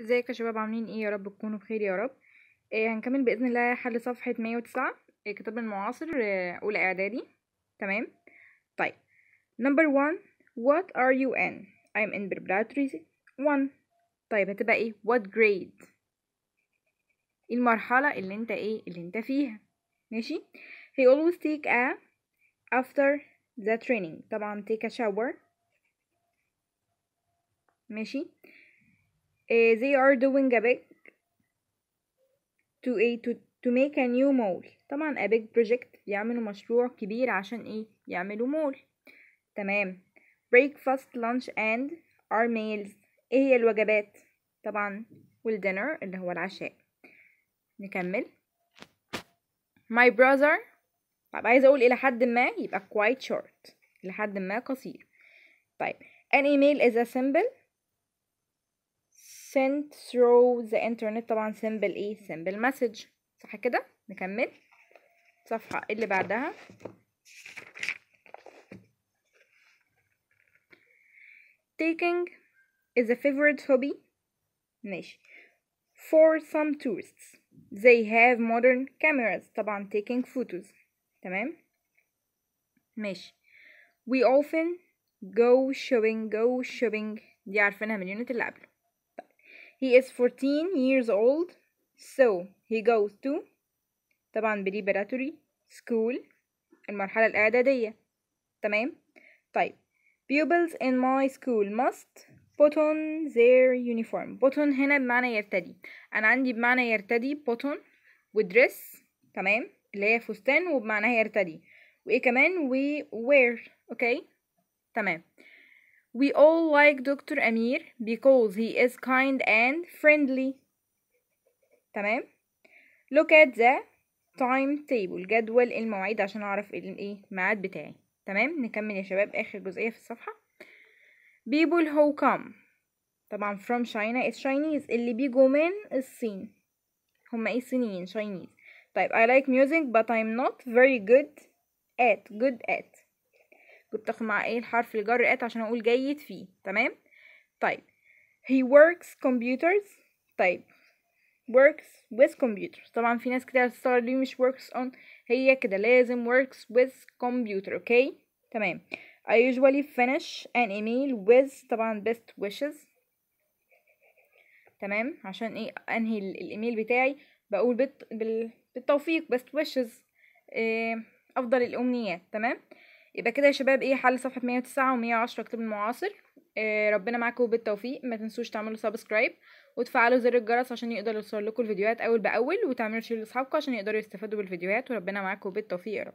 ازيك يا شباب عاملين ايه يا رب تكونوا بخير يا رب إيه هنكمل باذن الله حل صفحه 109 إيه آه، كتاب المعاصر آه، اولى اعدادي تمام طيب نمبر 1 what are you in I'm in preparatory 1 طيب هتبقى ايه what grade ايه المرحله اللي انت ايه اللي انت فيها ماشي he always take a after the training طبعا take a shower ماشي uh, they are doing a big to a to, to make a new mall طبعا a big project يعملوا مشروع كبير عشان ايه يعملوا مول تمام breakfast lunch and our meals ايه هي الوجبات طبعا والدينر اللي هو العشاء نكمل my brother طب عايزه اقول الى حد ما يبقى quite short لحد ما قصير طيب an email is a simple sent through the internet طبعا simple ايه simple message صح كده نكمل صفحة اللي بعدها taking is a favorite hobby ماشي for some tourists they have modern cameras طبعا taking photos تمام ماشي we often go shopping go shopping دي عارفينها من اليونت اللي قبله he is 14 years old so he goes to طبعا preparatory school المرحلة الإعدادية تمام طيب pupils in my school must put on their uniform put on هنا بمعنى يرتدي أنا عندي بمعنى يرتدي put on dress تمام اللي هي فستان وبمعناها يرتدي وإيه كمان we wear أوكي تمام We all like Dr. Amir because he is kind and friendly. تمام Look at the timetable جدول المواعيد عشان أعرف الايه الميعاد بتاعي تمام نكمل يا شباب آخر جزئية في الصفحة People who come طبعا from China is Chinese اللي بيجوا من الصين هما ايه الصينيين Chinese طيب I like music but I'm not very good at good at بتاخد مع ايه الحرف الجر ات عشان اقول جيد فيه تمام طيب he works computers طيب works with computers طبعا في ناس كتير هتستغرب ليه مش works on هي كده لازم works with computer اوكي okay? تمام I usually finish an email with طبعا best wishes تمام عشان ايه انهي الايميل بتاعي بقول بالتوفيق best wishes آه، افضل الامنيات تمام يبقى كده يا شباب ايه حل صفحه 109 و110 كتاب المعاصر إيه ربنا معاكم بالتوفيق ما تنسوش تعملوا سبسكرايب وتفعلوا زر الجرس عشان يقدر يوصل لكم الفيديوهات اول باول وتعملوا شير لاصحابكم عشان يقدروا يستفادوا بالفيديوهات وربنا معاكم بالتوفيق يا رب